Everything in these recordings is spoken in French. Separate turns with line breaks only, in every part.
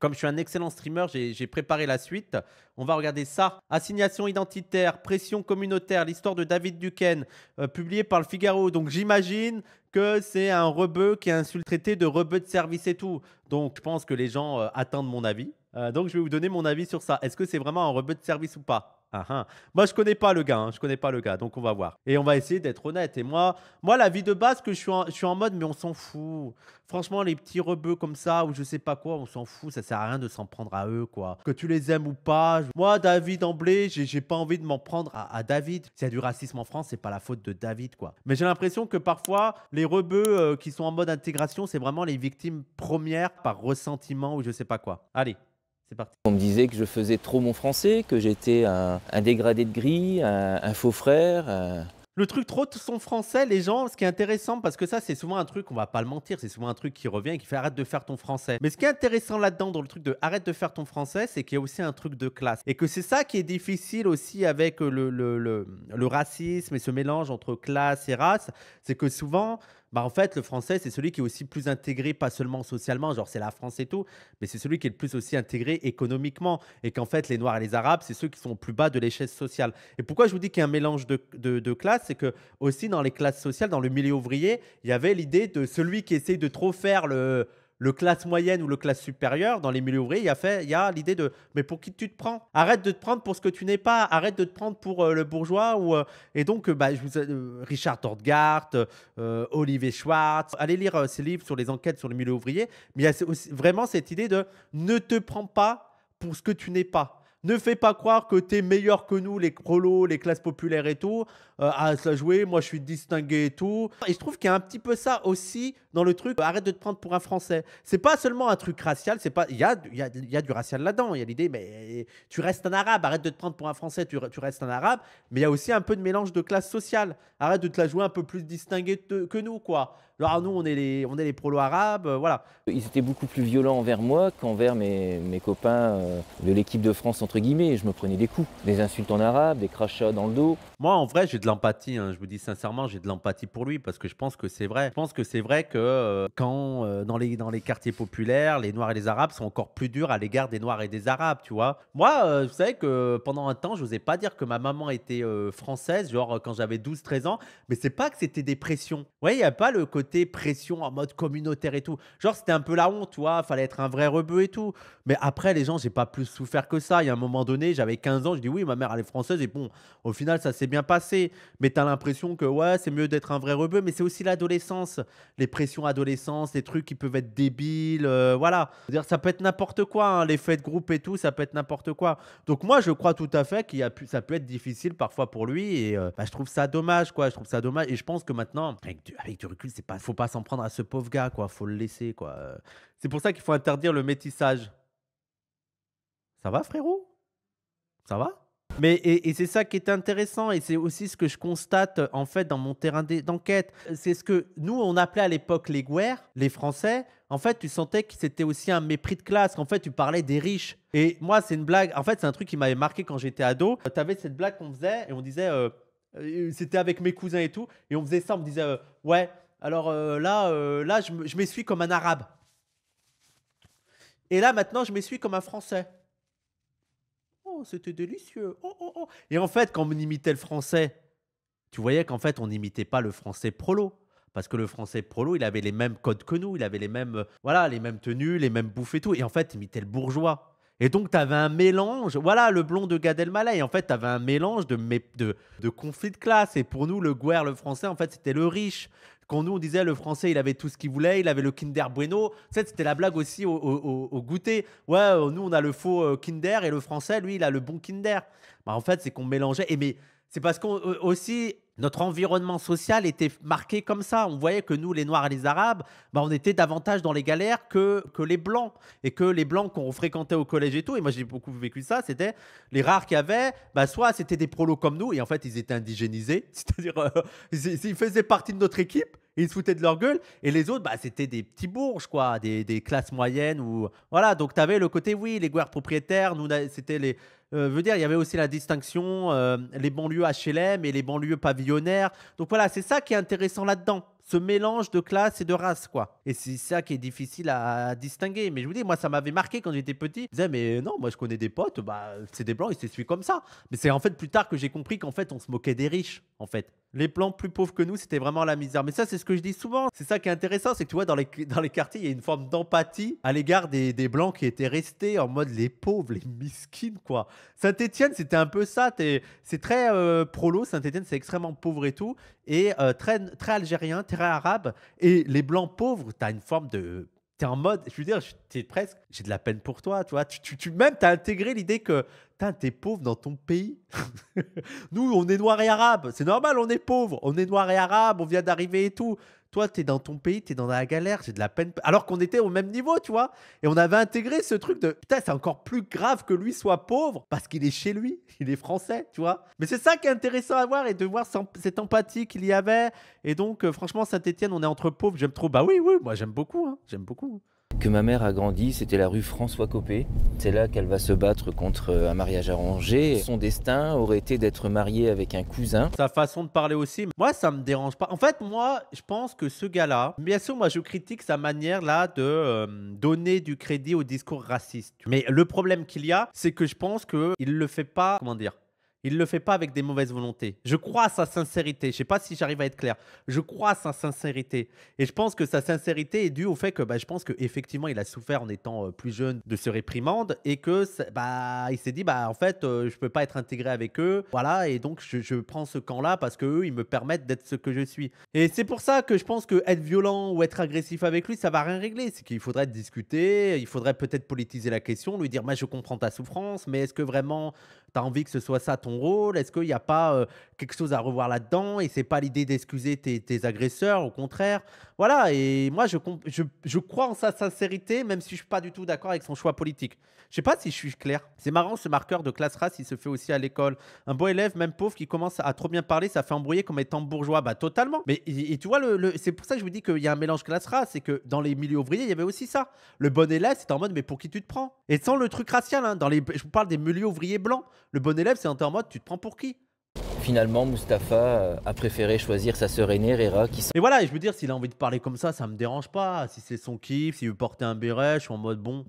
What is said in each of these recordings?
Comme je suis un excellent streamer, j'ai préparé la suite. On va regarder ça. Assignation identitaire, pression communautaire, l'histoire de David Duquesne, euh, publiée publié par le Figaro. Donc j'imagine que c'est un rebeu qui a insulté traité de rebeu de service et tout. Donc je pense que les gens euh, attendent mon avis. Euh, donc je vais vous donner mon avis sur ça. Est-ce que c'est vraiment un rebeu de service ou pas ah, hein. Moi, je connais pas le gars, hein. je connais pas le gars, donc on va voir. Et on va essayer d'être honnête. Et moi, moi, la vie de base, que je suis en, mode, mais on s'en fout. Franchement, les petits rebeux comme ça, ou je sais pas quoi, on s'en fout, ça sert à rien de s'en prendre à eux, quoi. Que tu les aimes ou pas. Moi, David Amblé, j'ai pas envie de m'en prendre à, David. S'il y a du racisme en France, c'est pas la faute de David, quoi. Mais j'ai l'impression que parfois, les rebeux euh, qui sont en mode intégration, c'est vraiment les victimes premières par ressentiment ou je sais pas
quoi. Allez, c'est parti. On me disait que je faisais trop mon français, que j'étais un, dégradé de gris, un, faux frère.
Le truc trop de son français, les gens, ce qui est intéressant, parce que ça, c'est souvent un truc, on va pas le mentir, c'est souvent un truc qui revient et qui fait arrête de faire ton français. Mais ce qui est intéressant là-dedans, dans le truc de arrête de faire ton français, c'est qu'il y a aussi un truc de classe. Et que c'est ça qui est difficile aussi avec le, le racisme et ce mélange entre classe et race, c'est que souvent, bah en fait, le français, c'est celui qui est aussi plus intégré, pas seulement socialement, genre c'est la France et tout, mais c'est celui qui est le plus aussi intégré économiquement. Et qu'en fait, les Noirs et les Arabes, c'est ceux qui sont au plus bas de l'échelle sociale. Et pourquoi je vous dis qu'il y a un mélange de, de, de classes, c'est que aussi dans les classes sociales, dans le milieu ouvrier, il y avait l'idée de celui qui essaye de trop faire le le classe moyenne ou le classe supérieure dans les milieux ouvriers, il y a, fait, y a l'idée de mais pour qui tu te prends Arrête de te prendre pour ce que tu n'es pas, arrête de te prendre pour euh, le bourgeois. Ou, euh, et donc, euh, bah, Richard Tordgart, Olivier Schwartz, allez lire ces livres sur les enquêtes sur les milieux ouvriers. Mais il y a vraiment cette idée de ne te prends pas pour ce que tu n'es pas. Ne fais pas croire que tu es meilleur que nous, les prolos, les classes populaires et tout. Euh, à se ça jouer, moi je suis distingué et tout. Et je trouve qu'il y a un petit peu ça aussi dans le truc. Arrête de te prendre pour un Français. C'est pas seulement un truc racial, c'est pas. Il y a, du racial là-dedans. Il y a l'idée, mais eh, tu restes un arabe, arrête de te prendre pour un Français, tu, restes un arabe. Mais il y a aussi un peu de mélange de classe sociale. Arrête de te la jouer un peu plus distingué que nous, quoi.
Alors ah, nous, on est les, on est les prolos arabes, euh, voilà. Ils étaient beaucoup plus violents envers moi qu'envers mes, mes copains euh, de l'équipe de France, entre guillemets. Je me prenais des coups, des insultes en arabe, des crachats dans le dos. Moi, en vrai, j'ai de l'empathie. Hein. Je vous dis sincèrement, j'ai de l'empathie pour lui parce que je pense que c'est vrai.
Je pense que c'est vrai que euh, quand dans, les, dans les quartiers populaires, les Noirs et les Arabes sont encore plus durs à l'égard des Noirs et des Arabes, tu vois. Moi, vous savez que pendant un temps, je n'osais pas dire que ma maman était française, genre quand j'avais 12-13 ans, mais c'est pas que c'était des pressions. Ouais, il n'y a pas le côté pression en mode communautaire et tout. Genre, c'était un peu la honte, tu vois, fallait être un vrai rebeu et tout. Mais après, les gens, j'ai pas plus souffert que ça. Il y a un moment donné, j'avais 15 ans, je dis oui, ma mère, elle est française, et bon, au final, ça s'est bien passé. Mais t'as l'impression que, ouais, c'est mieux d'être un vrai rebeu, mais c'est aussi l'adolescence, les pressions adolescence, les trucs qui peuvent être débiles, euh, voilà. -dire, ça peut être n'importe quoi, hein, les faits de groupe et tout, ça peut être n'importe quoi. Donc, moi, je crois tout à fait qu'il a pu, ça peut être difficile parfois pour lui, et euh, bah, je trouve ça dommage, quoi, je trouve ça dommage, et je pense que maintenant, avec avec du recul, c'est pas ne faut pas s'en prendre à ce pauvre gars, quoi. Faut le laisser, quoi. C'est pour ça qu'il faut interdire le métissage. Ça va, frérot Ça va mais et, c'est ça qui est intéressant et c'est aussi ce que je constate en fait dans mon terrain d'enquête. C'est ce que nous on appelait à l'époque les guerres, les Français. En fait, tu sentais que c'était aussi un mépris de classe. qu'en fait, tu parlais des riches. Et moi, c'est une blague. En fait, c'est un truc qui m'avait marqué quand j'étais ado. Tu avais cette blague qu'on faisait et on disait, euh, euh, c'était avec mes cousins et tout, et on faisait ça. On me disait, euh, ouais, alors euh, là, euh, là, je, m'essuie comme un arabe. Et là, maintenant, je m'essuie comme un français. Oh, c'était délicieux. Oh, oh, oh. Et en fait, quand on imitait le français, tu voyais qu'en fait, on n'imitait pas le français prolo. Parce que le français prolo, il avait les mêmes codes que nous, il avait les mêmes, voilà, les mêmes tenues, les mêmes bouffes et tout. Et en fait, il imitait le bourgeois. Et donc, tu avais un mélange, voilà, le blond de Gad Elmaleh. Et en fait, tu avais un mélange de, de, de conflit de classe. Et pour nous, le guerre, le français, en fait, c'était le riche. Quand nous, on disait le français, il avait tout ce qu'il voulait, il avait le Kinder Bueno. c'était la blague aussi au, goûter. Ouais, euh, nous, on a le faux euh, Kinder et le français, lui, il a le bon Kinder. Bah, en fait, c'est qu'on mélangeait. Et mais c'est parce qu'aussi euh, notre environnement social était marqué comme ça. On voyait que nous, les Noirs et les Arabes, bah, on était davantage dans les galères que, que les Blancs. Et que les Blancs qu'on fréquentait au collège et tout, et moi j'ai beaucoup vécu ça, c'était les rares qu'il y avait, bah, soit c'était des prolos comme nous, et en fait ils étaient indigénisés, c'est-à-dire ils faisaient partie de notre équipe, ils se foutaient de leur gueule. Et les autres, bah, c'était des petits bourges, quoi, des, classes moyennes. Ou... Voilà, donc tu avais le côté, oui, les guerres propriétaires, nous, c'était les. Euh, dire, il y avait aussi la distinction, euh, les banlieues HLM et les banlieues pavillonnaires. Donc voilà, c'est ça qui est intéressant là-dedans, ce mélange de classe et de race, quoi. Et c'est ça qui est difficile à, distinguer. Mais je vous dis, moi, ça m'avait marqué quand j'étais petit. Je disais, mais non, moi, je connais des potes, bah, c'est des blancs, ils s'essuient comme ça. Mais c'est en fait plus tard que j'ai compris qu'en fait, on se moquait des riches, en fait. Les plans plus pauvres que nous, c'était vraiment la misère. Mais ça, c'est ce que je dis souvent. C'est ça qui est intéressant, c'est que tu vois, dans les, quartiers, il y a une forme d'empathie à l'égard des, blancs qui étaient restés en mode les pauvres, les miskines, quoi. saint étienne c'était un peu ça. c'est très euh, prolo. saint étienne c'est extrêmement pauvre et tout. Et euh, très, algérien, très arabe. Et les blancs pauvres, t'as une forme de t'es en mode, je veux dire, t'es presque, j'ai de la peine pour toi, tu vois. Tu, tu, tu même, t'as intégré l'idée que t'es pauvre dans ton pays. Nous, on est noir et arabe. C'est normal, on est pauvre. On est noir et arabe, on vient d'arriver et tout. Toi, t'es dans ton pays, t'es dans la galère, j'ai de la peine. Alors qu'on était au même niveau, tu vois. Et on avait intégré ce truc de putain, c'est encore plus grave que lui soit pauvre parce qu'il est chez lui, il est français, tu vois. Mais c'est ça qui est intéressant à voir et de voir cette empathie qu'il y avait. Et donc, euh, franchement, Saint-Etienne, on est entre pauvres, j'aime trop. Bah oui, oui, moi j'aime beaucoup, hein. j'aime beaucoup.
Que ma mère a grandi, c'était la rue François Copé. C'est là qu'elle va se battre contre euh, un mariage arrangé. Son destin aurait été d'être mariée avec un cousin.
Sa façon de parler aussi, moi ça me dérange pas. En fait, moi je pense que ce gars-là, bien sûr, moi je critique sa manière là de euh, donner du crédit au discours raciste. Mais le problème qu'il y a, c'est que je pense que il le fait pas, comment dire, il ne le fait pas avec des mauvaises volontés. Je crois à sa sincérité. Je ne sais pas si j'arrive à être clair. Je crois à sa sincérité. Et je pense que sa sincérité est due au fait que bah, je pense qu'effectivement, il a souffert en étant euh, plus jeune de se réprimande et que bah, il s'est dit bah, en fait, euh, je ne peux pas être intégré avec eux. Voilà, et donc je, prends ce camp-là parce qu'eux, ils me permettent d'être ce que je suis. Et c'est pour ça que je pense que être violent ou être agressif avec lui, ça va rien régler. C'est qu'il faudrait discuter, il faudrait peut-être politiser la question, lui dire bah, je comprends ta souffrance, mais est-ce que vraiment tu as envie que ce soit ça rôle Est-ce qu'il n'y a pas euh, quelque chose à revoir là-dedans Et c'est pas l'idée d'excuser tes, agresseurs, au contraire. Voilà, et moi, je, je, je, crois en sa sincérité, même si je suis pas du tout d'accord avec son choix politique. Je sais pas si je suis clair. C'est marrant, ce marqueur de classe race, il se fait aussi à l'école. Un bon élève, même pauvre, qui commence à trop bien parler, ça fait embrouiller comme étant bourgeois. Bah, totalement. Mais et, tu vois, le, c'est pour ça que je vous dis qu'il y a un mélange classe race, c'est que dans les milieux ouvriers, il y avait aussi ça. Le bon élève, c'est en mode, mais pour qui tu te prends Et sans le truc racial, hein, dans les, je vous parle des milieux ouvriers blancs, le bon élève, c'est en mode, tu te prends pour qui Finalement, Mustapha a préféré choisir sa sœur aînée, Rera, qui... Mais voilà, je veux dire, s'il a envie de parler comme ça, ça me dérange pas. Si c'est son kiff, s'il veut porter un béret, je suis en mode bon...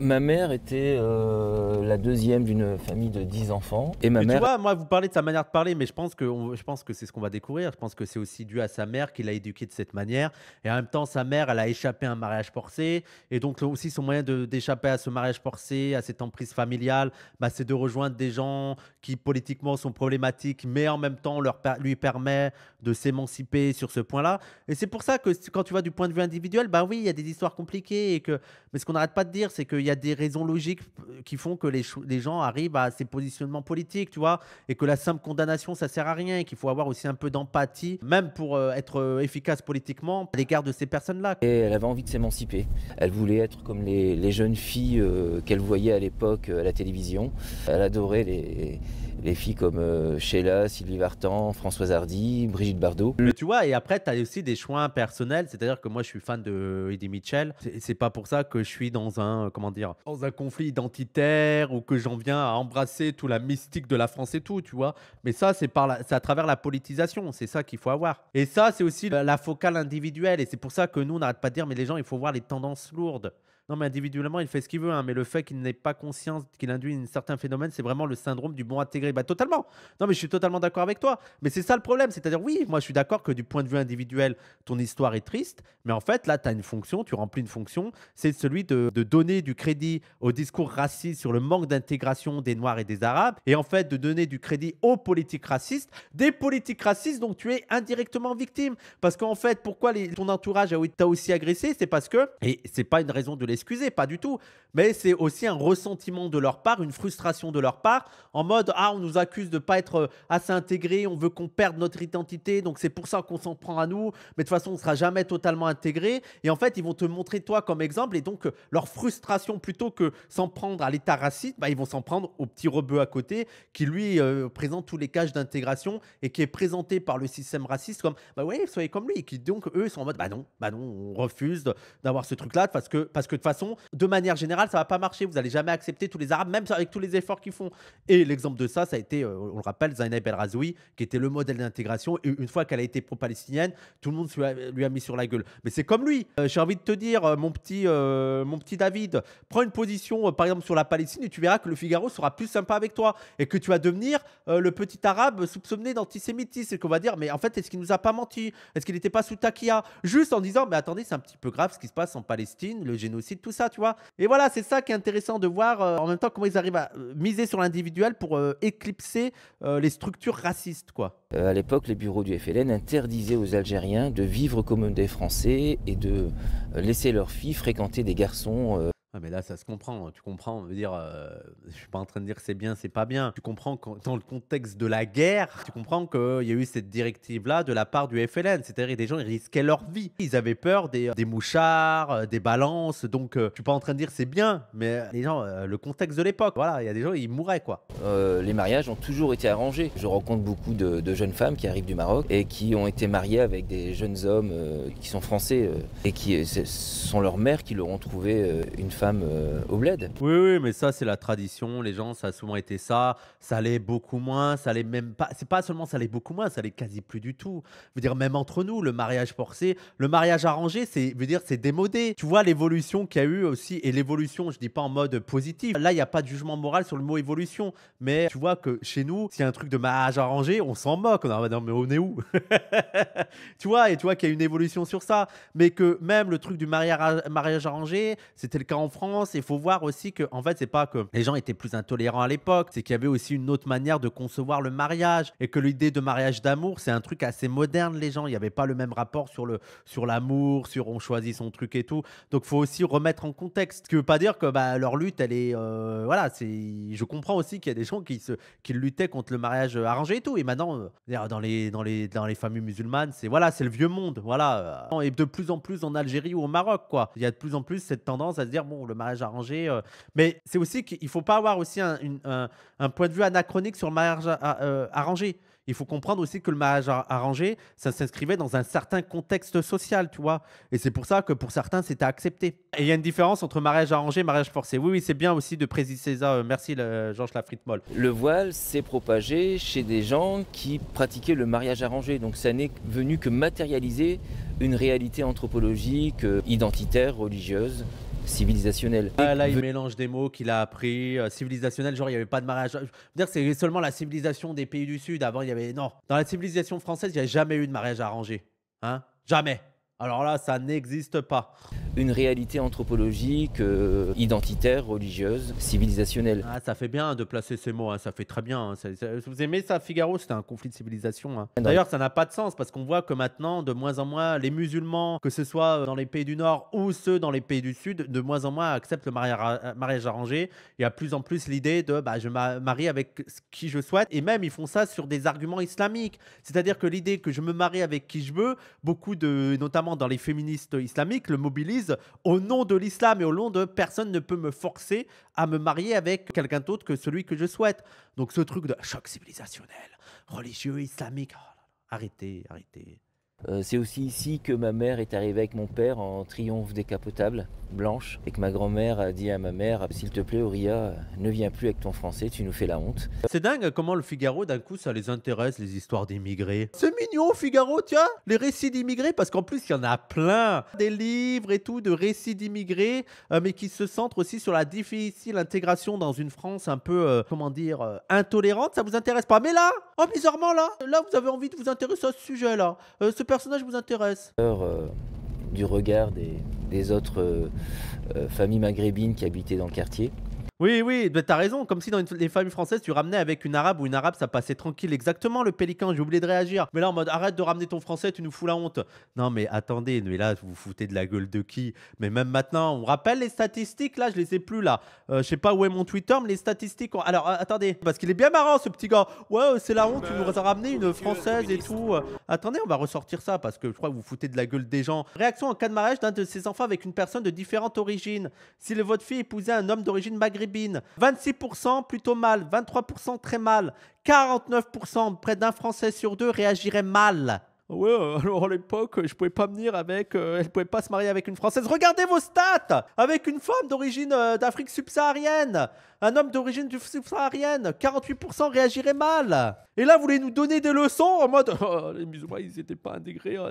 Ma mère était euh, la deuxième d'une famille de 10 enfants. Et ma mère... Tu vois,
moi, vous parlez de sa manière de parler, mais je pense que, je pense que c'est ce qu'on va découvrir. Je pense que c'est aussi dû à sa mère qui l'a éduquée de cette manière. Et en même temps, sa mère, elle a échappé à un mariage forcé. Et donc, aussi, son moyen d'échapper à ce mariage forcé, à cette emprise familiale, bah, c'est de rejoindre des gens qui, politiquement, sont problématiques, mais en même temps, leur, lui permet de s'émanciper sur ce point-là. Et c'est pour ça que quand tu vas du point de vue individuel, bah oui, il y a des histoires compliquées. Et que... Mais ce qu'on n'arrête pas de dire, c'est qu'il y a des raisons logiques euh, qui font que les, gens arrivent à ces positionnements politiques, tu vois, et que la simple condamnation, ça sert à rien, et qu'il faut avoir aussi un peu d'empathie, même pour euh, être euh, efficace politiquement
à l'égard de ces personnes-là. elle avait envie de s'émanciper. Elle voulait être comme les, jeunes filles qu'elle voyait à l'époque à la télévision. Elle adorait les les filles comme euh, Sheila, Sylvie Vartan, Françoise Hardy, Brigitte Bardot. tu vois, et après, tu as aussi des choix personnels,
c'est-à-dire que moi, je suis fan de Eddie Mitchell. C'est pas pour ça que je suis dans un, euh, comment dire, dans un conflit identitaire ou que j'en viens à embrasser toute la mystique de la France et tout, tu vois. Mais ça, c'est par à travers la politisation, c'est ça qu'il faut avoir. Et ça, c'est aussi la focale individuelle, et c'est pour ça que nous, on n'arrête pas de dire, mais les gens, il faut voir les tendances lourdes. Non, mais individuellement, il fait ce qu'il veut, hein, mais le fait qu'il n'ait pas conscience qu'il induit un certain phénomène, c'est vraiment le syndrome du bon intégré. Bah, totalement. Non, mais je suis totalement d'accord avec toi. Mais c'est ça le problème. C'est-à-dire, oui, moi, je suis d'accord que du point de vue individuel, ton histoire est triste, mais en fait, là, tu as une fonction, tu remplis une fonction, c'est celui de, donner du crédit au discours raciste sur le manque d'intégration des Noirs et des Arabes, et en fait, de donner du crédit aux politiques racistes, des politiques racistes dont tu es indirectement victime. Parce qu'en fait, pourquoi les, ton entourage t'a aussi agressé C'est parce que, et c'est pas une raison de laisser excusez pas du tout. Mais c'est aussi un ressentiment de leur part, une frustration de leur part, en mode Ah, on nous accuse de ne pas être euh, assez intégrés, on veut qu'on perde notre identité, donc c'est pour ça qu'on s'en prend à nous, mais de toute façon, on ne sera jamais totalement intégré. Et en fait, ils vont te montrer toi comme exemple, et donc euh, leur frustration, plutôt que s'en prendre à l'état raciste, bah, ils vont s'en prendre au petit rebeu à côté, qui lui euh, présente tous les cages d'intégration et qui est présenté par le système raciste comme Bah ouais, soyez comme lui, et qui donc eux sont en mode Bah non, bah non, on refuse d'avoir ce truc-là parce que, parce que de façon, de manière générale, ça va pas marcher. Vous allez jamais accepter tous les Arabes, même avec tous les efforts qu'ils font. Et l'exemple de ça, ça a été, euh, on le rappelle, Zainab El Razoui, qui était le modèle d'intégration. Et une fois qu'elle a été pro-palestinienne, tout le monde lui a, mis sur la gueule. Mais c'est comme lui. Euh, j'ai envie de te dire, euh, mon petit, mon petit David, prends une position, par exemple, sur la Palestine et tu verras que le Figaro sera plus sympa avec toi et que tu vas devenir le petit Arabe soupçonné d'antisémitisme et qu'on va dire, mais en fait, est-ce qu'il nous a pas menti Est-ce qu'il n'était pas sous takia Juste en disant, mais attendez, c'est un petit peu grave ce qui se passe en Palestine, le génocide tout ça, tu vois. Et voilà, c'est ça qui est intéressant de voir euh, en même temps comment ils arrivent à euh, miser sur l'individuel pour euh, éclipser les structures
racistes, quoi. à l'époque, les bureaux du FLN interdisaient aux Algériens de vivre comme des Français et de laisser leurs filles fréquenter des garçons ah, mais là, ça se comprend. Hein. Tu
comprends, je veux dire, euh, je suis pas en train de dire c'est bien, c'est pas bien. Tu comprends que dans le contexte de la guerre, tu comprends qu'il y a eu cette directive-là de la part du FLN. C'est-à-dire des gens, ils risquaient leur vie. Ils avaient peur des, euh, mouchards, euh, des balances. Donc, je je suis pas en train de dire c'est bien, mais les gens, le contexte de l'époque, voilà, il y a des gens, ils
mouraient, quoi. les mariages ont toujours été arrangés. Je rencontre beaucoup de, de, jeunes femmes qui arrivent du Maroc et qui ont été mariées avec des jeunes hommes qui sont français et qui sont leurs mères qui leur ont trouvé une femme femme euh, au bled. Oui, oui, mais ça, c'est la tradition.
Les gens, ça a souvent été ça. Ça l'est beaucoup moins. Ça allait même pas. C'est pas seulement ça l'est beaucoup moins, ça l'est quasi plus du tout. Je veux dire, même entre nous, le mariage forcé, le mariage arrangé, c'est, veux dire, c'est démodé. Tu vois l'évolution qu'il y a eu aussi, et l'évolution, je dis pas en mode positif. Là, il n'y a pas de jugement moral sur le mot évolution, mais tu vois que chez nous, s'il y a un truc de mariage arrangé, on s'en moque. On va non, mais on est où Tu vois, et tu vois qu'il y a une évolution sur ça, mais que même le truc du mariage, mariage arrangé, c'était le cas en France. Il faut voir aussi que, en fait, c'est pas que les gens étaient plus intolérants à l'époque, c'est qu'il y avait aussi une autre manière de concevoir le mariage et que l'idée de mariage d'amour, c'est un truc assez moderne. Les gens, il n'y avait pas le même rapport sur le sur l'amour, sur on choisit son truc et tout. Donc, faut aussi remettre en contexte. Ce qui veut pas dire que bah, leur lutte, elle est euh, voilà. C'est, je comprends aussi qu'il y a des gens qui se qui luttaient contre le mariage arrangé et tout. Et maintenant, euh, dans les dans les dans les familles musulmanes, c'est voilà, c'est le vieux monde, voilà. Et de plus en plus en Algérie ou au Maroc, quoi. Il y a de plus en plus cette tendance à se dire bon le mariage arrangé. Euh, mais c'est aussi qu'il faut pas avoir aussi un, point de vue anachronique sur le mariage euh, arrangé. Il faut comprendre aussi que le mariage arrangé, ça s'inscrivait dans un certain contexte social, tu vois. Et c'est pour ça que pour certains, c'était accepté. Et il y a une différence entre mariage arrangé et mariage forcé. Oui, oui, c'est bien
aussi de préciser ça. Euh, merci, Georges Lafritte molle. Le voile s'est propagé chez des gens qui pratiquaient le mariage arrangé, donc ça n'est venu que matérialiser une réalité anthropologique, identitaire, religieuse, civilisationnel. Ah, là, il mélange des mots
qu'il a appris. Euh, civilisationnel, genre, il n'y avait pas de mariage. Je veux dire, c'est seulement la civilisation des pays du Sud. Avant, il y avait. Non. Dans la civilisation française, il n'y a jamais eu de mariage arrangé. Hein Jamais. Alors là,
ça n'existe pas. Une réalité anthropologique, euh, identitaire, religieuse, civilisationnelle. Ah, ça fait bien de placer ces mots, hein, ça fait très bien. Hein, vous aimez ça, Figaro C'était
un conflit de civilisation. Hein. D'ailleurs, ça n'a pas de sens parce qu'on voit que maintenant, de moins en moins, les musulmans, que ce soit euh, dans les pays du Nord ou ceux dans les pays du Sud, de moins en moins acceptent le euh, mariage, arrangé. Il y a plus en plus l'idée de bah, je marie avec qui je souhaite. Et même, ils font ça sur des arguments islamiques. C'est-à-dire que l'idée que je me marie avec qui je veux, beaucoup de, notamment dans les féministes islamiques, le mobilise au nom de l'islam et au nom de personne ne peut me forcer à me marier avec quelqu'un d'autre que celui que je souhaite. Donc ce truc de choc civilisationnel, religieux, islamique, oh
arrêtez, arrêtez. Euh, c'est aussi ici que ma mère est arrivée avec mon père en triomphe décapotable, blanche, et que ma grand-mère a dit à ma mère S'il te plaît, Auria, ne viens plus avec ton français, tu nous fais la honte.
C'est dingue comment le Figaro, d'un coup, ça les intéresse, les histoires d'immigrés. C'est mignon, Figaro, tiens Les récits d'immigrés, parce qu'en plus, il y en a plein Des livres et tout, de récits d'immigrés, euh, mais qui se centrent aussi sur la difficile intégration dans une France un peu, euh, comment dire, intolérante. Ça vous intéresse pas Mais là, oh, bizarrement, là, là, vous avez envie de vous intéresser à ce sujet-là personnage vous intéresse
euh, Du regard des, autres euh, euh, familles maghrébines qui habitaient dans le quartier.
Oui, oui, t'as raison. Comme si dans les familles françaises, tu ramenais avec une arabe ou une arabe, ça passait tranquille. Exactement, le pélican, j'ai oublié de réagir. Mais là, en mode, arrête de ramener ton français, tu nous fous la honte. Non, mais attendez, mais là, vous vous foutez de la gueule de qui Mais même maintenant, on rappelle les statistiques, là, je les ai plus, là. Euh, je sais pas où est mon Twitter, mais les statistiques. Alors, attendez, parce qu'il est bien marrant, ce petit gars. Ouais, c'est la honte, tu nous as ramené une française et tout. attendez, on va ressortir ça, parce que je crois que vous foutez de la gueule des gens. Réaction en cas de mariage d'un de ses enfants avec une personne de différente origine. Si votre fille épousait un homme d'origine maghrébine, 26% plutôt mal, 23% très mal, 49%, près d'un Français sur deux réagirait mal. Ouais, alors à l'époque, je pouvais pas venir avec. elle euh, pouvait pas se marier avec une Française. Regardez vos stats Avec une femme d'origine euh, d'Afrique subsaharienne un homme d'origine du subsaharienne, 48% réagirait mal. Et là, vous voulez nous donner des leçons en mode oh, les musulmans, ils n'étaient pas intégrés. Oh,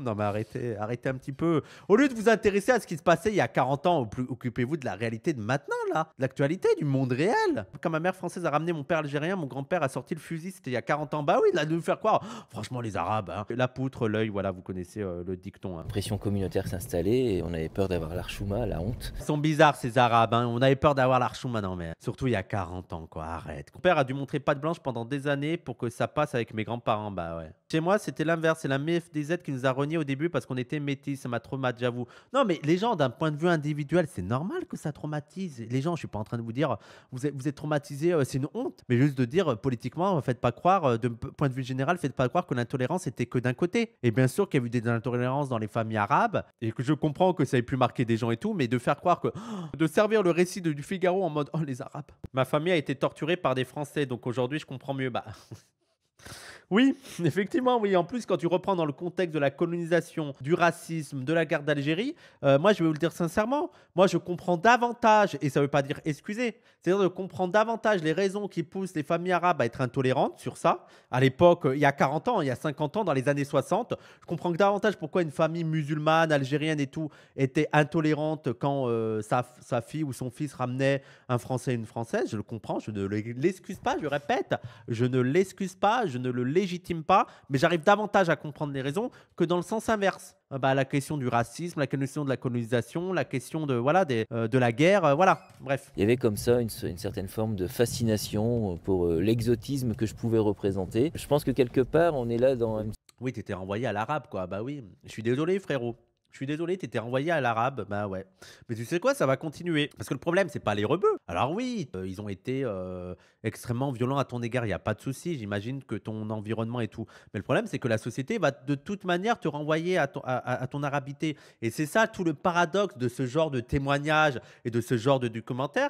non, mais arrêtez, arrêtez un petit peu. Au lieu de vous intéresser à ce qui se passait il y a 40 ans, occupez-vous de la réalité de maintenant, là, de l'actualité, du monde réel. Quand ma mère française a ramené mon père algérien, mon grand-père a sorti le fusil, c'était il y a 40 ans. Bah oui, il a nous faire croire. Oh, franchement, les Arabes, hein. la poutre, l'œil, voilà, vous connaissez euh, le dicton. Hein. Pression
communautaire s'installait et on avait peur d'avoir l'archouma, la honte.
Ils sont bizarres, ces Arabes. Hein. On avait peur d'avoir l'archouma, non surtout il y a 40 ans, quoi. Arrête. Mon père a dû montrer patte blanche pendant des années pour que ça passe avec mes grands-parents. Bah ouais. Chez moi, c'était l'inverse. C'est la MFDZ qui nous a renié au début parce qu'on était métis. Ça m'a traumatisé, j'avoue. Non, mais les gens, d'un point de vue individuel, c'est normal que ça traumatise. Les gens, je ne suis pas en train de vous dire, vous êtes, vous êtes traumatisés, euh, c'est une honte. Mais juste de dire, euh, politiquement, euh, faites pas croire, d'un point de vue général, faites pas croire que l'intolérance était que d'un côté. Et bien sûr qu'il y a eu des intolérances dans les familles arabes et que je comprends que ça ait pu marquer des gens et tout, mais de faire croire que. de servir le récit du Figaro en mode, oh, les Arabes. Ma famille a été torturée par des Français, donc aujourd'hui, je comprends mieux. Bah. Oui, effectivement, oui. En plus, quand tu reprends dans le contexte de la colonisation, du racisme, de la guerre d'Algérie, euh, moi, je vais vous le dire sincèrement, moi, je comprends davantage, et ça ne veut pas dire excuser, c'est-à-dire de comprendre davantage les raisons qui poussent les familles arabes à être intolérantes sur ça. À l'époque, euh, il y a 40 ans, il y a 50 ans, dans les années 60, je comprends davantage pourquoi une famille musulmane, algérienne et tout, était intolérante quand euh, sa, sa fille ou son fils ramenait un Français et une Française. Je le comprends, je ne l'excuse pas, je répète, je ne l'excuse pas, je ne le légitime pas, mais j'arrive davantage à comprendre les raisons que dans le sens inverse. Ah bah, la question
du racisme, la question de la colonisation, la question de, voilà, des, euh, de la guerre, euh, voilà, bref. Il y avait comme ça une, certaine forme de fascination euh, pour l'exotisme que je pouvais représenter. Je pense que quelque part, on est là dans... Oui, t'étais envoyé à l'arabe, quoi, bah oui. Je suis désolé, frérot.
Je suis désolé, t'étais renvoyé à l'arabe. Bah ouais. Mais tu sais quoi, ça va continuer. Parce que le problème, c'est pas les rebeux. Alors oui, euh, ils ont été euh, extrêmement violents à ton égard. Il n'y a pas de souci. J'imagine que ton environnement et tout. Mais le problème, c'est que la société va de toute manière te renvoyer à ton, arabité. Et c'est ça tout le paradoxe de ce genre de témoignage et de ce genre de, documentaire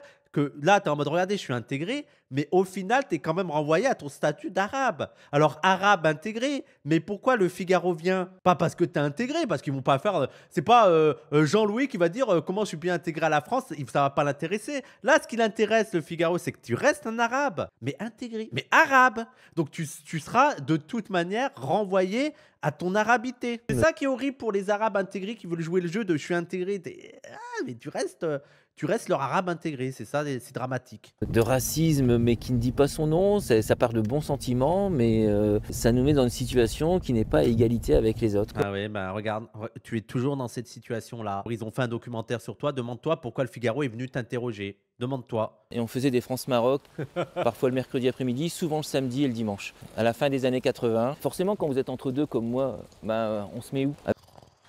là, tu es en mode, regardez, je suis intégré, mais au final, tu es quand même renvoyé à ton statut d'arabe. Alors, arabe intégré, mais pourquoi le Figaro vient Pas parce que tu es intégré, parce qu'ils vont pas faire. Euh, c'est pas euh, euh, Jean-Louis qui va dire comment je suis bien intégré à la France, ça va pas l'intéresser. Là, ce qui l'intéresse, le Figaro, c'est que tu restes un arabe, mais intégré, mais arabe. Donc, tu, seras de toute manière renvoyé à ton arabité. C'est ça qui est horrible pour les arabes intégrés qui veulent jouer le jeu de je suis intégré. Ah, mais tu restes, tu restes leur arabe intégré. C'est ça,
c'est dramatique. De racisme, mais qui ne dit pas son nom, ça, part de bons sentiments, mais euh, ça nous met dans une situation qui n'est pas à égalité avec les autres. Ah oui, ben regarde, tu es toujours
dans cette situation-là. Ils ont fait un documentaire sur toi, demande-toi pourquoi le Figaro est venu t'interroger.
Demande-toi. Et on faisait des France-Maroc, parfois le mercredi après-midi, souvent le samedi et le dimanche, à la fin des années 80. Forcément, quand vous êtes entre deux comme moi, bah, on se met où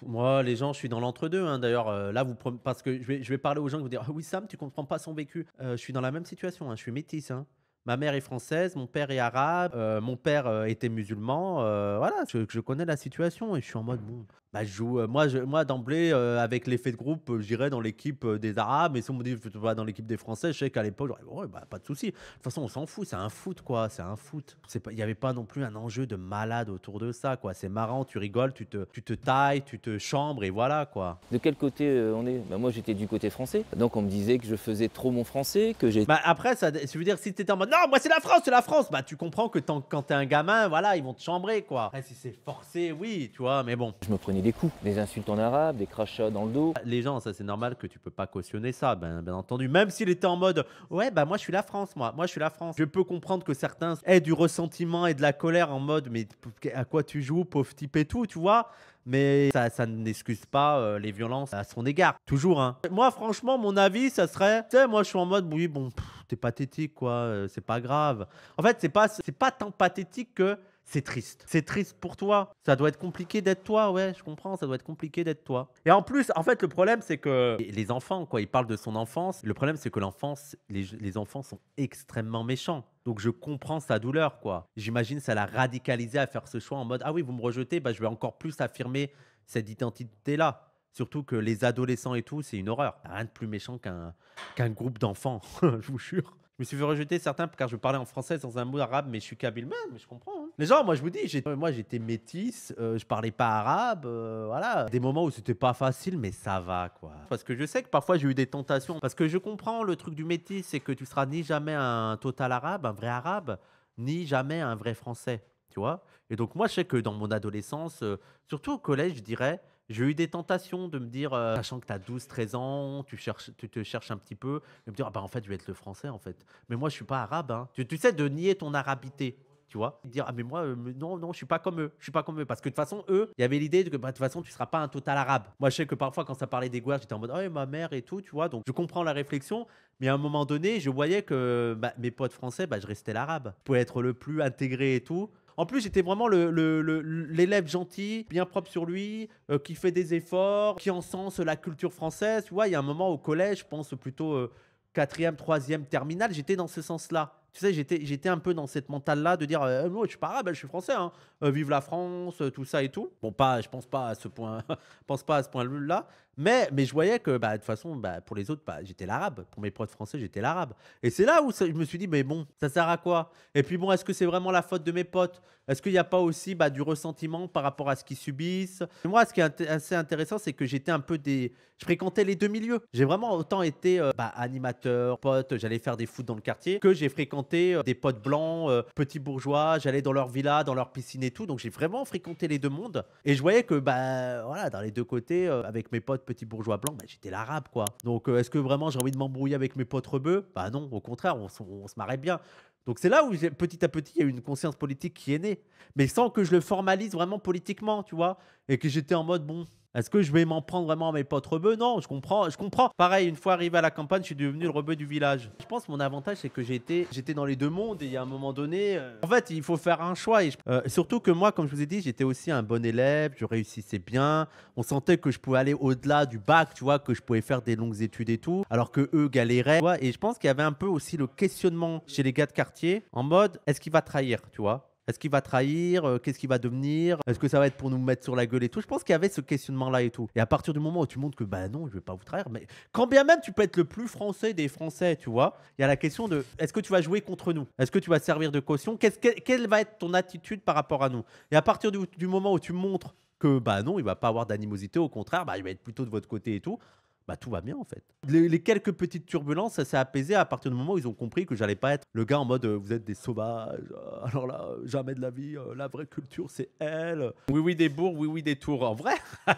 moi, les
gens, je suis dans l'entre-deux. Hein. D'ailleurs, euh, là, vous parce que je vais, parler aux gens qui vous dire ah, Oui, Sam, tu comprends pas son vécu. Euh, je suis dans la même situation. Hein. Je suis métisse. Hein ma mère est française, mon père est arabe, euh, mon père euh, était musulman. Euh, voilà, je, connais la situation et je suis en mode bon. Bah, je joue, moi, je, moi d'emblée, avec l'effet de groupe, j'irai dans l'équipe des Arabes. Et si on me dit je vais dans l'équipe des Français, je sais qu'à l'époque, bon, bah, pas de souci. De toute façon, on s'en fout. C'est un foot, quoi. C'est un foot. Il n'y avait pas non plus un enjeu de malade autour de ça, quoi. C'est marrant, tu rigoles, tu te, tu te tailles, tu te chambres et
voilà, quoi. De quel côté on est bah, Moi, j'étais du côté français. Donc, on me disait que je faisais trop mon français, que j'ai. Bah, après, ça, je veux dire, si tu étais en mode moi c'est la France, c'est la France. Bah, tu comprends que quand t'es un gamin,
voilà, ils vont te chambrer, quoi. si c'est forcé, oui, tu vois, mais bon.
Je me prenais des coups, des insultes en
arabe, des crachats dans le dos. Les gens, ça c'est normal que tu peux pas cautionner ça, ben, bien entendu. Même s'il était en mode, ouais, bah moi je suis la France, moi, moi je suis la France. Je peux comprendre que certains aient du ressentiment et de la colère en mode, mais à quoi tu joues, pauvre type et tout, tu vois mais ça, ça n'excuse pas euh, les violences à son égard. Toujours, hein. Moi, franchement, mon avis, ça serait, tu sais, moi, je suis en mode, oui, bon, t'es pathétique, quoi, euh, c'est pas grave. En fait, c'est pas, c'est pas tant pathétique que c'est triste. C'est triste pour toi. Ça doit être compliqué d'être toi, ouais, je comprends, ça doit être compliqué d'être toi. Et en plus, en fait, le problème, c'est que les enfants, quoi, ils parlent de son enfance. Le problème, c'est que l'enfance, les, enfants sont extrêmement méchants. Donc je comprends sa douleur, quoi. J'imagine ça l'a radicalisé à faire ce choix en mode, ah oui, vous me rejetez, bah, je vais encore plus affirmer cette identité-là. Surtout que les adolescents et tout, c'est une horreur. Rien de plus méchant qu'un qu'un groupe d'enfants, je vous jure. Je me suis fait rejeter certains car je parlais en français dans un mot arabe, mais je suis kabyle. mais je comprends, mais genre, moi, je vous dis, moi, j'étais métisse, je euh, je parlais pas arabe, euh, voilà. Des moments où c'était pas facile, mais ça va, quoi. Parce que je sais que parfois, j'ai eu des tentations. Parce que je comprends le truc du métis, c'est que tu seras ni jamais un total arabe, un vrai arabe, ni jamais un vrai français, tu vois. Et donc, moi, je sais que dans mon adolescence, euh, surtout au collège, je dirais, j'ai eu des tentations de me dire, sachant que tu as 12, 13 ans, tu, cherches, tu te cherches un petit peu, de me dire, ah bah en fait, je vais être le français, en fait. Mais moi, je suis pas arabe. Hein. Tu, tu, sais, de nier ton arabité tu vois. Dire, ah, mais moi, euh, non, non, je suis pas comme eux, je suis pas comme eux. Parce que de toute façon, eux, il y avait l'idée que, bah, de toute façon, tu seras pas un total arabe. Moi, je sais que parfois, quand ça parlait des guerres, j'étais en mode, oh, ma mère et tout, tu vois. Donc, je comprends la réflexion, mais à un moment donné, je voyais que bah, mes potes français, bah, je restais l'arabe. Je pouvais être le plus intégré et tout. En plus, j'étais vraiment l'élève le, l'élève gentil, bien propre sur lui, euh, qui fait des efforts, qui encense la culture française. Tu vois, il y a un moment au collège, je pense plutôt euh, quatrième, troisième, terminale, j'étais dans ce sens-là. Tu sais, j'étais, j'étais un peu dans cette mentale-là de dire euh, moi, je suis pas arabe, je suis français, hein. Euh, vive la France, euh, tout ça et tout. Bon, pas, je pense pas à ce point, pense pas à ce point-là. Mais, mais je voyais que bah, de toute façon, bah, pour les autres, pas bah, j'étais l'arabe. Pour mes potes français, j'étais l'arabe. Et c'est là où je me suis dit, mais bon, ça sert à quoi Et puis bon, est-ce que c'est vraiment la faute de mes potes Est-ce qu'il n'y a pas aussi bah, du ressentiment par rapport à ce qu'ils subissent Moi, ce qui est assez intéressant, c'est que j'étais un peu des. Je fréquentais les deux milieux. J'ai vraiment autant été bah, animateur, pote, j'allais faire des foot dans le quartier, que j'ai fréquenté euh, des potes blancs, euh, petits bourgeois, j'allais dans leur villa, dans leur piscine et tout. Donc j'ai vraiment fréquenté les deux mondes. Et je voyais que, bah voilà, dans les deux côtés, euh, avec mes potes petits bourgeois blancs, bah, j'étais l'arabe quoi. Donc est-ce que vraiment j'ai envie de m'embrouiller avec mes potes rebeux Bah non, au contraire, on, se marrait bien. Donc c'est là où petit à petit il y a eu une conscience politique qui est née, mais sans que je le formalise vraiment politiquement, tu vois, et que j'étais en mode bon, est-ce que je vais m'en prendre vraiment à mes potes rebeux Non, je comprends, je comprends. Pareil, une fois arrivé à la campagne, je suis devenu le rebeu du village. Je pense que mon avantage, c'est que j'étais, j'étais dans les deux mondes et il y a un moment donné, euh, en fait, il faut faire un choix. Euh, et surtout que moi, comme je vous ai dit, j'étais aussi un bon élève, je réussissais bien. On sentait que je pouvais aller au-delà du bac, tu vois, que je pouvais faire des longues études et tout, alors que eux galéraient. Tu vois, et je pense qu'il y avait un peu aussi le questionnement chez les gars de quartier, en mode, est-ce qu'il va trahir, tu vois est-ce qu'il va trahir euh, Qu'est-ce qu'il va devenir Est-ce que ça va être pour nous mettre sur la gueule et tout Je pense qu'il y avait ce questionnement-là et tout. Et à partir du moment où tu montres que, bah non, je vais pas vous trahir, mais quand bien même tu peux être le plus français des Français, tu vois, il y a la question de est-ce que tu vas jouer contre nous Est-ce que tu vas servir de caution Quelle va être ton attitude par rapport à nous Et à partir du, moment où tu montres que, bah non, il va pas avoir d'animosité, au contraire, bah, il va être plutôt de votre côté et tout, bah, tout va bien en fait. Les, quelques petites turbulences, ça s'est apaisé à partir du moment où ils ont compris que j'allais pas être le gars en mode euh, vous êtes des sauvages, euh, alors là, euh, jamais de la vie, la vraie culture c'est elle. Oui, oui, des bourgs, oui, oui, des tours. En vrai,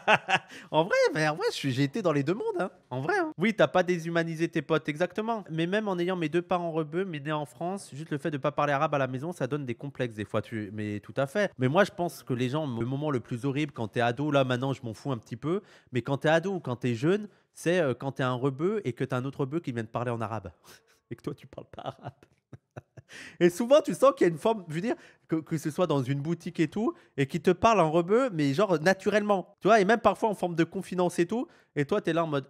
en vrai, j'ai été dans les deux mondes, hein. en vrai. Oui, hein. Oui, t'as pas déshumanisé tes potes, exactement. Mais même en ayant mes deux parents rebeux, mais nés en France, juste le fait de pas parler arabe à la maison, ça donne des complexes des fois, tu... mais tout à fait. Mais moi, je pense que les gens, le moment le plus horrible quand t'es ado, là maintenant, je m'en fous un petit peu, mais quand t'es ado ou quand t'es jeune, c'est euh, quand tu es un rebeu et que tu as un autre rebeu qui vient te parler en arabe et que toi tu parles pas arabe. Et souvent, tu sens qu'il y a une forme, je veux dire, que, ce soit dans une boutique et tout, et qui te parle en rebeu, mais genre naturellement. Tu vois, et même parfois en forme de confidence et tout. Et toi, tu es là en mode.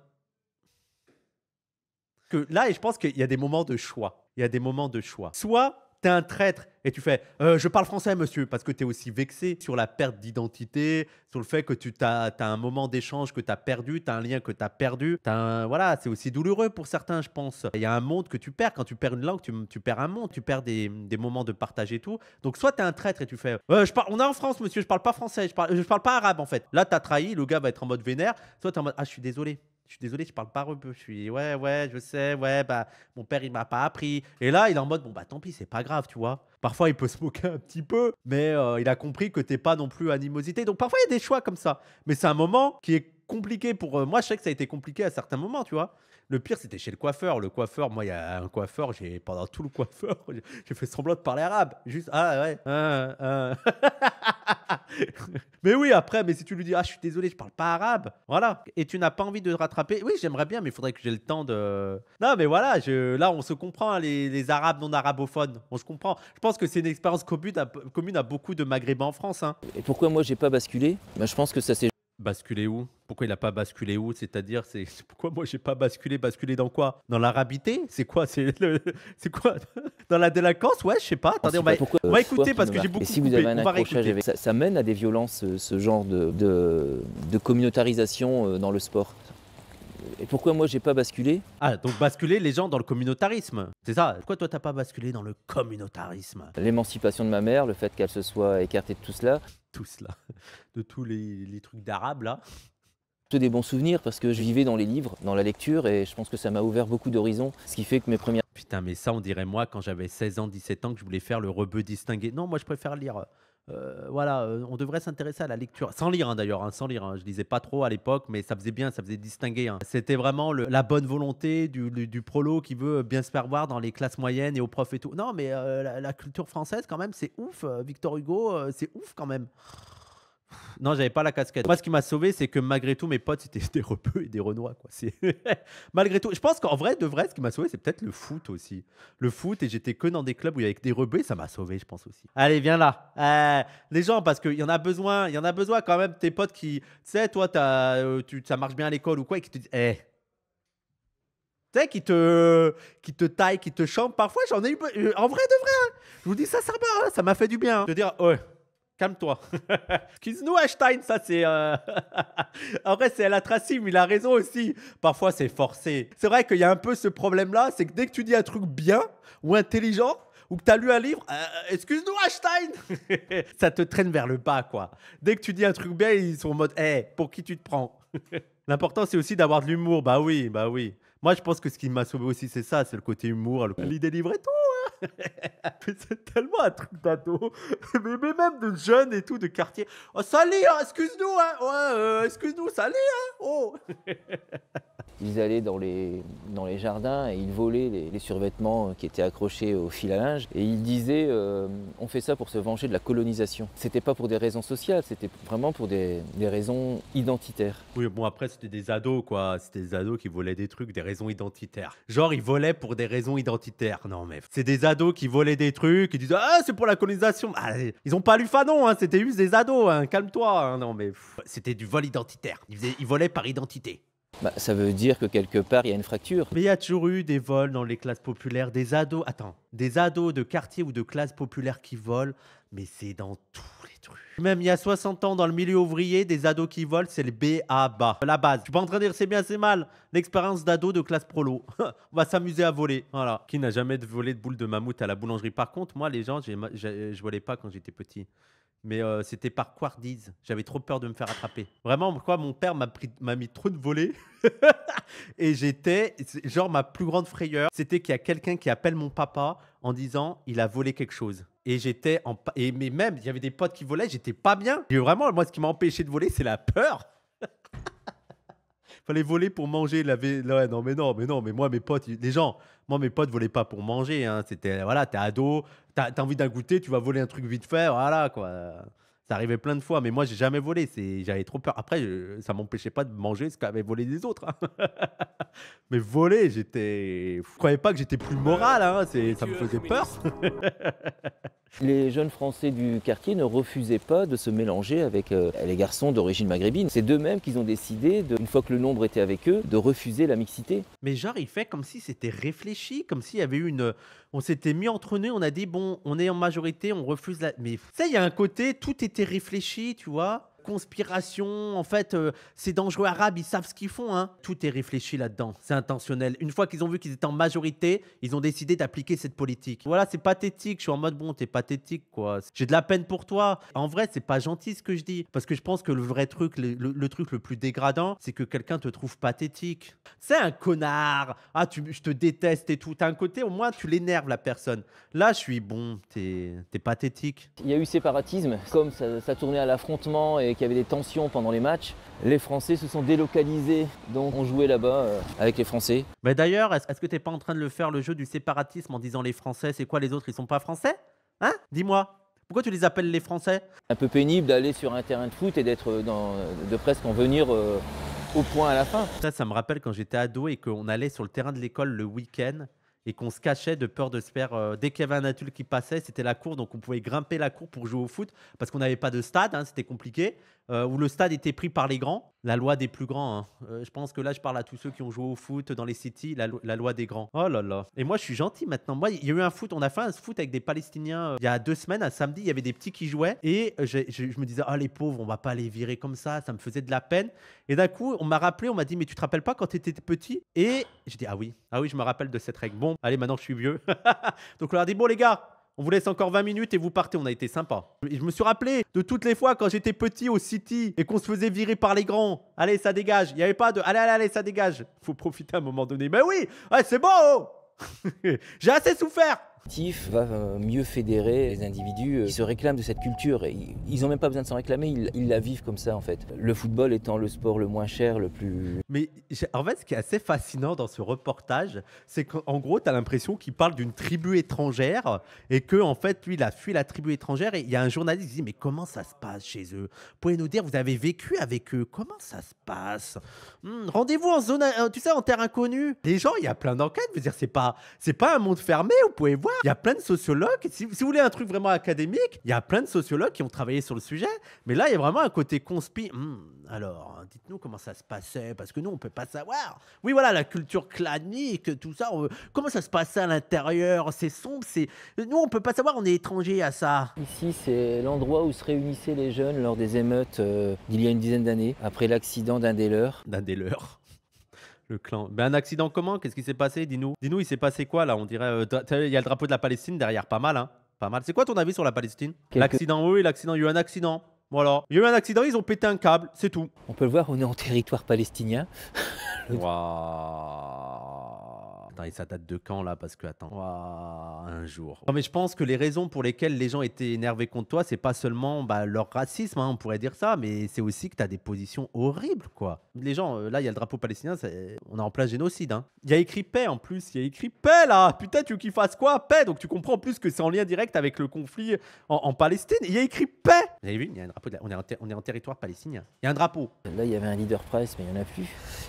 Que là, et je pense qu'il y a des moments de choix. Il y a des moments de choix. Soit t'es un traître. Et tu fais, euh, je parle français, monsieur, parce que t'es aussi vexé sur la perte d'identité, sur le fait que tu as, un moment d'échange que t'as perdu, t'as un lien que t'as perdu. As voilà, c'est aussi douloureux pour certains, je pense. Il y a un monde que tu perds. Quand tu perds une langue, tu, perds un monde, tu perds des, moments de partage et tout. Donc, soit t'es un traître et tu fais, euh, parle, on est en France, monsieur, je parle pas français, je parle, je parle pas arabe, en fait. Là, t'as trahi, le gars va être en mode vénère. Soit t'es en mode, ah, je suis désolé. Je suis désolé, je parle pas rebeu. Je suis ouais, ouais, je sais, ouais, bah mon père il m'a pas appris. Et là, il est en mode bon bah tant pis, c'est pas grave, tu vois. Parfois, il peut se moquer un petit peu, mais euh, il a compris que t'es pas non plus animosité. Donc parfois, il y a des choix comme ça. Mais c'est un moment qui est compliqué pour euh, moi. Je sais que ça a été compliqué à certains moments, tu vois. Le pire, c'était chez le coiffeur. Le coiffeur, moi, il y a un coiffeur, j'ai pendant tout le coiffeur, j'ai fait semblant de parler arabe. Juste, ah ouais, hein, hein. mais oui, après, mais si tu lui dis, ah, je suis désolé, je parle pas arabe, voilà, et tu n'as pas envie de rattraper, oui, j'aimerais bien, mais il faudrait que j'ai le temps de. Non, mais voilà, là, on se comprend, hein, les... arabes non arabophones, on se comprend. Je pense que c'est une expérience commune à, beaucoup de maghrébins en France. Hein. Et pourquoi moi, j'ai pas basculé ben, Je pense que ça s'est Basculer où Pourquoi il n'a pas basculé où C'est-à-dire, c'est pourquoi moi j'ai pas basculé Basculé dans quoi Dans l'arabité C'est quoi C'est c'est quoi Dans la délinquance Ouais, je sais pas. on va, euh, écouter parce que j'ai beaucoup. ça,
ça, mène à des violences, euh, ce genre de, de, de communautarisation euh, dans le sport. Et pourquoi moi j'ai pas basculé Ah, donc basculer les gens dans le communautarisme, c'est ça Pourquoi
toi t'as pas basculé dans le communautarisme
L'émancipation de ma mère, le fait qu'elle se soit écartée de tout cela. Tout cela De tous les, trucs d'arabe là des bons souvenirs parce que je vivais dans les livres, dans la lecture et je pense que ça m'a ouvert beaucoup d'horizons, ce qui fait que mes premières... Putain mais ça on dirait moi quand j'avais 16 ans, 17 ans que je voulais faire le rebeu distingué. Non moi je préfère lire
euh, voilà, euh, on devrait s'intéresser à la lecture, sans lire hein, d'ailleurs, hein, sans lire. Hein. je lisais pas trop à l'époque, mais ça faisait bien, ça faisait distinguer. C'était vraiment la bonne volonté du, prolo qui veut euh, bien se faire voir dans les classes moyennes et aux profs et tout. Non, mais la, culture française quand même, c'est ouf. Victor Hugo, c'est ouf quand même. Non, j'avais pas la casquette. Moi, ce qui m'a sauvé, c'est que malgré tout, mes potes, c'était des repeux et des renois. Quoi. malgré tout, je pense qu'en vrai, de vrai, ce qui m'a sauvé, c'est peut-être le foot aussi. Le foot, et j'étais que dans des clubs où il y avait des rebeux, ça m'a sauvé, je pense aussi. Allez, viens là. Euh, les gens, parce qu'il y en a besoin, il y en a besoin quand même. Tes potes qui, Tu sais, toi, euh, tu, ça marche bien à l'école ou quoi, et qui te disent, eh, tu sais, qui te, qui te taille, qui te chante. Parfois, j'en ai eu. Euh, en vrai, de vrai, hein. je vous dis ça, ça hein. ça m'a fait du bien. je hein. veux dire, ouais, calme-toi. Excuse-nous, Einstein, ça c'est. Euh, en vrai, c'est la tracime, il a raison aussi. Parfois, c'est forcé. C'est vrai qu'il y a un peu ce problème-là, c'est que dès que tu dis un truc bien ou intelligent, ou que tu as lu un livre, euh, excuse-nous, Einstein Ça te traîne vers le bas, quoi. Dès que tu dis un truc bien, ils sont en mode, hé, eh, pour qui tu te prends L'important, c'est aussi d'avoir de l'humour. Bah oui, bah oui. Moi, je pense que ce qui m'a sauvé aussi, c'est ça, c'est le côté humour, l'idée livre et tout c'est tellement un truc d'ado, mais, même de jeunes et tout, de quartier. Oh, salut, hein, excuse-nous, hein, ouais, euh, excuse-nous, salut, hein, oh.
ils allaient dans les, dans les jardins et ils volaient les, survêtements qui étaient accrochés au fil à linge. Et ils disaient euh, on fait ça pour se venger de la colonisation. C'était pas pour des raisons sociales, c'était vraiment pour des, des, raisons identitaires. Oui, bon, après,
c'était des ados, quoi. C'était des ados qui volaient des trucs, des raisons identitaires.
Genre, ils volaient pour des raisons
identitaires. Non, mais c'est des ados qui volaient des trucs, Ils disent Ah, c'est pour la colonisation. Ah, ils ont pas lu Fanon, hein, c'était juste des ados, hein, calme-toi. Hein. Non, mais c'était du vol identitaire. ils volaient par
identité. Bah, ça veut dire que quelque part, il y a une fracture. Mais il y a toujours eu des vols dans les classes
populaires, des ados, attends, des ados de quartier ou de classe populaire qui volent, mais c'est dans tous les trucs. Même il y a 60 ans, dans le milieu ouvrier, des ados qui volent, c'est le B la base. Je suis pas en train de dire c'est bien, c'est mal. L'expérience d'ado de classe prolo. On va s'amuser à voler, voilà. Qui n'a jamais volé de boule de mammouth à la boulangerie Par contre, moi, les gens, je volais pas quand j'étais petit mais euh, c'était par Quardiz. J'avais trop peur de me faire attraper. Vraiment, pourquoi mon père m'a, mis trop de volets. et j'étais, genre, ma plus grande frayeur, c'était qu'il y a quelqu'un qui appelle mon papa en disant il a volé quelque chose. Et j'étais en. Et, mais même, il y avait des potes qui volaient, j'étais pas bien. Et vraiment, moi, ce qui m'a empêché de voler, c'est la peur fallait voler pour manger. La non, mais non, mais non, mais moi, mes potes, les gens, moi, mes potes volaient pas pour manger. Hein. C'était, voilà, t'es ado, t'as as envie d'un goûter, tu vas voler un truc vite fait, voilà, quoi. Ça arrivait plein de fois, mais moi, j'ai jamais volé. C'est, j'avais trop peur. Après, ça m'empêchait pas de manger ce qu'avaient volé les autres. Hein. mais voler, j'étais. Je croyais pas que j'étais plus moral. Hein. C'est, ça me faisait peur.
les jeunes Français du quartier ne refusaient pas de se mélanger avec euh, les garçons d'origine maghrébine. C'est d'eux-mêmes qu'ils ont décidé, de, une fois que le nombre était avec eux, de refuser la mixité.
Mais genre, il fait comme si c'était réfléchi, comme s'il y avait eu une on s'était mis entre nous, on a dit bon, on est en majorité, on refuse la. Mais ça, il y a un côté, tout était réfléchi, tu vois conspiration, en fait, c'est euh, ces dangereux arabes, ils savent ce qu'ils font. Hein. Tout est réfléchi là-dedans, c'est intentionnel. Une fois qu'ils ont vu qu'ils étaient en majorité, ils ont décidé d'appliquer cette politique. Voilà, c'est pathétique, je suis en mode, bon, t'es pathétique, quoi. J'ai de la peine pour toi. En vrai, c'est pas gentil ce que je dis, parce que je pense que le vrai truc, le, truc le plus dégradant, c'est que quelqu'un te trouve pathétique. C'est un connard. Ah, tu, je te déteste et tout. T'as un côté, au
moins, tu l'énerves, la personne. Là, je suis bon, t'es pathétique. Il y a eu séparatisme, comme ça, ça tournait à l'affrontement et et qu'il y avait des tensions pendant les matchs, les Français se sont délocalisés, donc on jouait là-bas euh, avec les Français.
Mais d'ailleurs, est-ce que tu n'es pas en train de le faire le jeu du séparatisme en disant les Français, c'est quoi les autres, ils sont pas français Hein Dis-moi. Pourquoi tu les appelles les Français Un peu pénible d'aller sur un terrain de foot et d'être euh, de presque en venir euh, au point à la fin. Ça, ça me rappelle quand j'étais ado et qu'on allait sur le terrain de l'école le week-end et qu'on se cachait de peur de se faire. Euh, dès qu'il y avait un adulte qui passait, c'était la cour, donc on pouvait grimper la cour pour jouer au foot parce qu'on n'avait pas de stade, hein, c'était compliqué. Euh, où le stade était pris par les grands, la loi des plus grands. Hein. Euh, je pense que là, je parle à tous ceux qui ont joué au foot dans les cities, la, loi des grands. Oh là là. Et moi, je suis gentil maintenant. Moi, il y a eu un foot, on a fait un foot avec des Palestiniens euh, il y a deux semaines, un samedi, il y avait des petits qui jouaient et je, me disais, ah les pauvres, on va pas les virer comme ça, ça me faisait de la peine. Et d'un coup, on m'a rappelé, on m'a dit, mais tu te rappelles pas quand tu étais petit Et j'ai dit, ah oui, ah oui, je me rappelle de cette règle. Bon, allez, maintenant je suis vieux. Donc on leur a dit, bon les gars, on vous laisse encore 20 minutes et vous partez. On a été sympa. Je me suis rappelé de toutes les fois quand j'étais petit au City et qu'on se faisait virer par les grands. Allez, ça dégage. Il n'y avait
pas de. Allez, allez, allez, ça dégage. Faut profiter à un moment donné. Mais oui, ah, c'est beau. J'ai assez souffert va euh, mieux fédérer les individus euh, qui se réclament de cette culture. Et ils n'ont même pas besoin de s'en réclamer, ils, la vivent comme ça en fait. Le football étant le sport le moins cher, le plus... Mais en fait, ce qui est assez fascinant dans ce reportage, c'est qu'en gros, tu as l'impression qu'il
parle d'une tribu étrangère et que en fait, lui, il a fui la tribu étrangère et il y a un journaliste qui dit, mais comment ça se passe chez eux Pouvez nous dire, vous avez vécu avec eux, comment ça se passe hmm, Rendez-vous en zone, euh, tu sais, en terre inconnue. Les gens, il y a plein d'enquêtes, Vous dire, c'est pas, pas un monde fermé, vous pouvez voir il y a plein de sociologues. Si, vous voulez un truc vraiment académique, il y a plein de sociologues qui ont travaillé sur le sujet. Mais là, il y a vraiment un côté conspi. Hmm, alors, dites-nous comment ça se passait, parce que nous, on peut pas savoir. Oui, voilà, la culture clanique, tout ça. Comment ça se passait à
l'intérieur C'est sombre, c'est. Nous, on peut pas savoir. On est étrangers à ça. Ici, c'est l'endroit où se réunissaient les jeunes lors des émeutes il euh, d'il y a une dizaine d'années, après l'accident d'un des leurs. D'un des leurs.
Le clan. Mais ben, un accident comment Qu'est-ce qui s'est passé Dis-nous. Dis-nous, il s'est passé quoi là On dirait. Euh, il y a le drapeau de la Palestine derrière, pas mal, hein Pas mal. C'est quoi ton avis sur la Palestine L'accident, oui, l'accident. Il y a eu un accident. Voilà. Il y a eu un accident, ils ont pété un câble, c'est tout. On peut le voir, on est en territoire palestinien. Waouh et ça date de quand là Parce que attends, un jour. Non, mais je pense que les raisons pour lesquelles les gens étaient énervés contre toi, c'est pas seulement bah, leur racisme, hein, on pourrait dire ça, mais c'est aussi que t'as des positions horribles, quoi. Les gens, euh, là, il y a le drapeau palestinien, on est en place génocide. Hein. Il y a écrit paix en plus, il y a écrit paix là Putain, tu veux qu'ils fassent quoi Paix Donc tu comprends plus que c'est en lien direct avec le conflit en, Palestine. Il y a écrit paix vu, on, est en territoire
palestinien. Il y a un drapeau. Là, il y avait un leader presse, mais il n'y en a plus.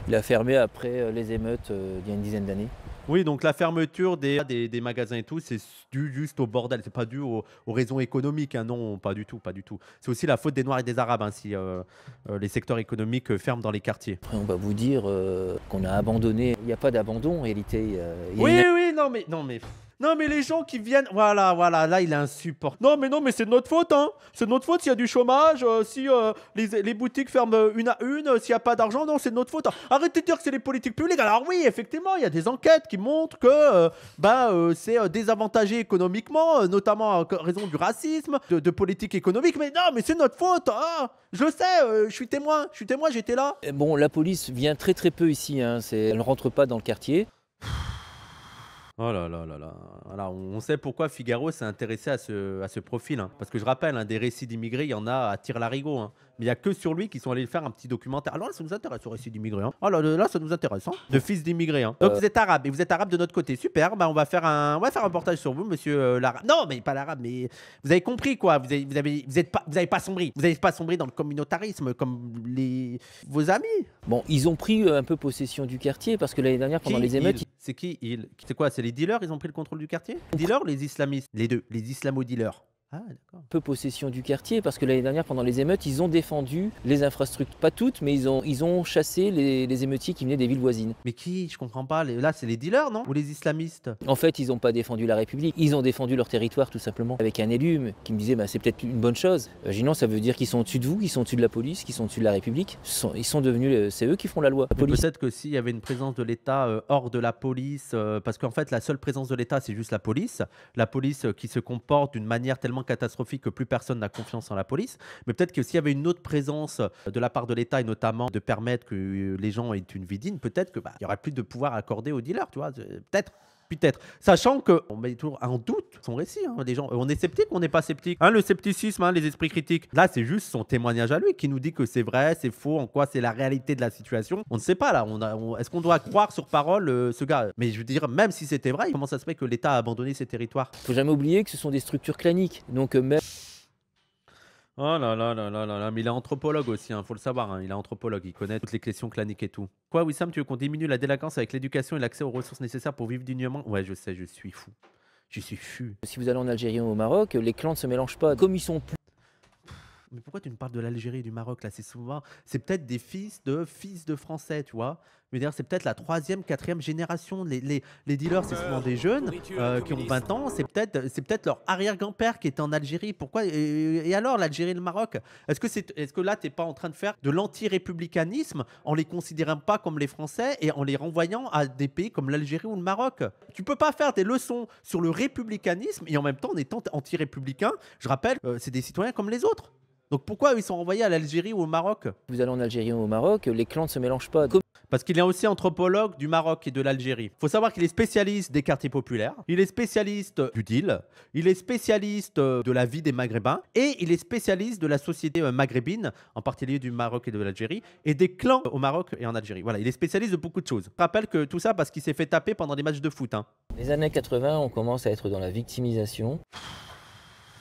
Il a fermé après euh, les émeutes euh, il y a une dizaine d'années. Oui, donc la fermeture des, des, magasins et tout, c'est dû juste au bordel. C'est pas dû aux, raisons économiques, hein. non, pas du tout, pas du tout. C'est aussi la faute des Noirs et des Arabes hein, si euh, euh, les secteurs économiques euh, ferment dans les quartiers. Après, on va
vous dire qu'on a abandonné. Il n'y a pas d'abandon en réalité. oui,
oui, non, mais non, mais. Non, mais les gens qui viennent. Voilà, voilà, là, il support. Non, mais non, mais c'est notre faute, hein. C'est notre faute s'il y a du chômage, euh, si euh, les, boutiques ferment euh, une à une, s'il n'y a pas d'argent. Non, c'est notre faute. Hein. Arrêtez de dire que c'est les politiques publiques. Alors, oui, effectivement, il y a des enquêtes qui montrent que bah, c'est désavantagé économiquement, notamment à raison du racisme, de, politique économique.
Mais non, mais c'est notre faute. Hein. Je sais, je suis témoin. Je suis témoin, j'étais là. Bon, la police vient très, très peu ici. Hein. Elle ne rentre pas dans le quartier. Oh là là là
là. on sait pourquoi Figaro s'est intéressé à ce, à ce profil. Hein. Parce que je rappelle, hein, des récits d'immigrés, il y en a à tir larigot. Hein il n'y a que sur lui qui sont allés faire un petit documentaire. Alors ah là, ça nous intéresse au récit d'immigrés. Hein. Ah là, là, ça nous intéresse. Le hein. De fils d'immigrés. Hein. Donc euh. vous êtes arabe et vous êtes arabe de notre côté. Super, bah, on, va faire un, va faire un reportage sur vous, monsieur euh, l'arabe. Non, mais pas l'arabe, mais vous avez compris quoi. Vous n'avez vous avez, vous êtes pas,
vous avez pas sombré. Vous n'avez pas sombré dans le communautarisme comme les, vos amis. Bon, ils ont pris euh, un peu possession du quartier parce que l'année dernière, pendant les émeutes. C'est qui ils C'est quoi C'est les dealers Ils ont pris le contrôle du quartier Les dealers les islamistes Les deux, les islamo-dealers. Ah, peu possession du quartier parce que l'année dernière, pendant les émeutes, ils ont défendu les infrastructures, pas toutes, mais ils ont, ils ont chassé les, émeutiers qui venaient des villes voisines. Mais qui Je comprends pas. là, c'est les dealers, non Ou les islamistes En fait, ils n'ont pas défendu la République. Ils ont défendu leur territoire, tout simplement, avec un élu qui me disait bah, c'est peut-être une bonne chose. sinon euh, ça veut dire qu'ils sont au-dessus de vous, qu'ils sont au-dessus de la police, qu'ils sont au-dessus de la République. Sont, ils sont devenus. Euh, c'est eux qui font la loi. Peut-être
que s'il y avait une présence de l'État euh, hors de la police, parce qu'en fait, la seule présence de l'État, c'est juste la police. La police qui se comporte d'une manière tellement catastrophique que plus personne n'a confiance en la police. Mais peut-être que s'il y avait une autre présence de la part de l'État et notamment de permettre que les gens aient une vie digne, peut-être qu'il bah, n'y aurait plus de pouvoir accordé aux dealers, tu vois. Euh, peut-être peut-être. Sachant qu'on met toujours en doute son récit. des hein. gens, on est sceptique, on n'est pas sceptique. Hein, le scepticisme, hein, les esprits critiques. Là, c'est juste son témoignage à lui qui nous dit que c'est vrai, c'est faux, en quoi c'est la réalité de la situation. On ne sait pas là. On est-ce qu'on doit croire sur parole euh, ce gars Mais je veux dire, même si c'était vrai, comment ça se fait que l'État
a abandonné ses territoires Faut jamais oublier que ce sont des structures claniques. Donc euh, même
Oh là là là là là là, mais il est anthropologue aussi, il hein, faut le savoir, hein, il est anthropologue, il connaît toutes les questions claniques et tout. Quoi, Wissam, tu veux qu'on diminue la délinquance avec l'éducation et l'accès aux ressources nécessaires pour vivre dignement Ouais, je sais, je suis fou.
Je suis fou. Si vous allez en Algérie ou au Maroc, les clans ne se mélangent pas. Comme ils sont plus
mais pourquoi tu me parles de l'Algérie et du Maroc là C'est souvent, c'est peut-être des fils de fils de Français, tu vois. Mais d'ailleurs, c'est peut-être la troisième, quatrième génération. Les, les, dealers, c'est souvent des jeunes euh, qui ont 20 ans. C'est peut-être, c'est peut-être leur arrière-grand-père qui était en Algérie. Pourquoi et, alors l'Algérie et le Maroc Est-ce que c'est, est-ce que là, t'es pas en train de faire de l'anti-républicanisme en les considérant pas comme les Français et en les renvoyant à des pays comme l'Algérie ou le Maroc Tu peux pas faire des leçons sur le républicanisme et en même temps en étant anti-républicain. Je rappelle, euh, c'est des citoyens comme les autres.
Donc pourquoi ils sont renvoyés à l'Algérie ou au Maroc Vous allez en Algérie ou au Maroc, les clans ne se mélangent pas.
parce qu'il est aussi anthropologue du Maroc et de l'Algérie. Il faut savoir qu'il est spécialiste
des quartiers populaires, il
est spécialiste du deal, il est spécialiste euh, de la vie des Maghrébins et il est spécialiste de la société euh, maghrébine, en particulier du Maroc et de l'Algérie, et des clans au Maroc et en Algérie. Voilà, il est spécialiste de beaucoup de choses. Je rappelle que tout ça parce qu'il s'est fait taper pendant des matchs de foot. Hein.
Les années 80, on commence à être dans la victimisation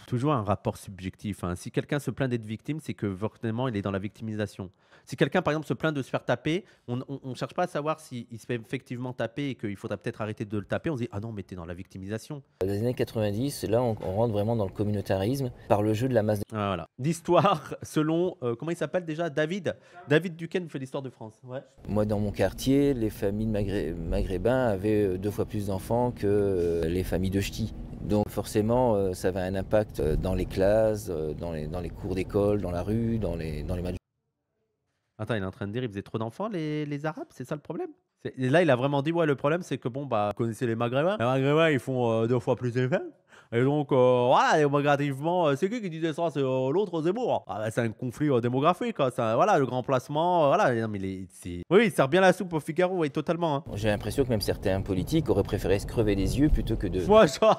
toujours un rapport subjectif. Hein. Si quelqu'un
se plaint d'être victime, c'est que forcément, il est dans la victimisation. Si quelqu'un, par exemple, se plaint de se faire taper, on ne cherche pas à savoir s'il se fait effectivement taper et qu'il faudra peut-être arrêter de le taper. On se dit, ah non, mais t'es dans la victimisation.
Dans les années 90, là, on, rentre vraiment dans le communautarisme par le jeu de la masse. Ah, voilà.
D'histoire, selon, euh, comment il s'appelle déjà David. David Duquesne fait l'histoire de France. Ouais.
Moi, dans mon quartier, les familles maghré maghrébins avaient euh, deux fois plus d'enfants que euh, les familles de ch'tis. Donc forcément, ça avait un impact euh, dans les classes, euh, dans les, cours d'école, dans la rue, dans les, dans les
Attends, il est en train de dire qu'ils faisait trop d'enfants, les, Arabes, c'est ça le problème là, il a vraiment dit ouais, le problème, c'est que bon, bah, vous connaissez les Maghrébins. Les Maghrébins, ils font euh, deux fois plus d'enfants. Et donc, euh, voilà, démographiquement, euh, c'est qui qui disait ça C'est euh, l'autre Zemmour. Ah, bah, c'est un conflit démographique. Hein, voilà, le grand placement. voilà, mais Oui, il sert bien la soupe au Figaro, oui, totalement. Hein. J'ai
l'impression que même certains politiques auraient préféré se crever les yeux plutôt que de. Moi,
oh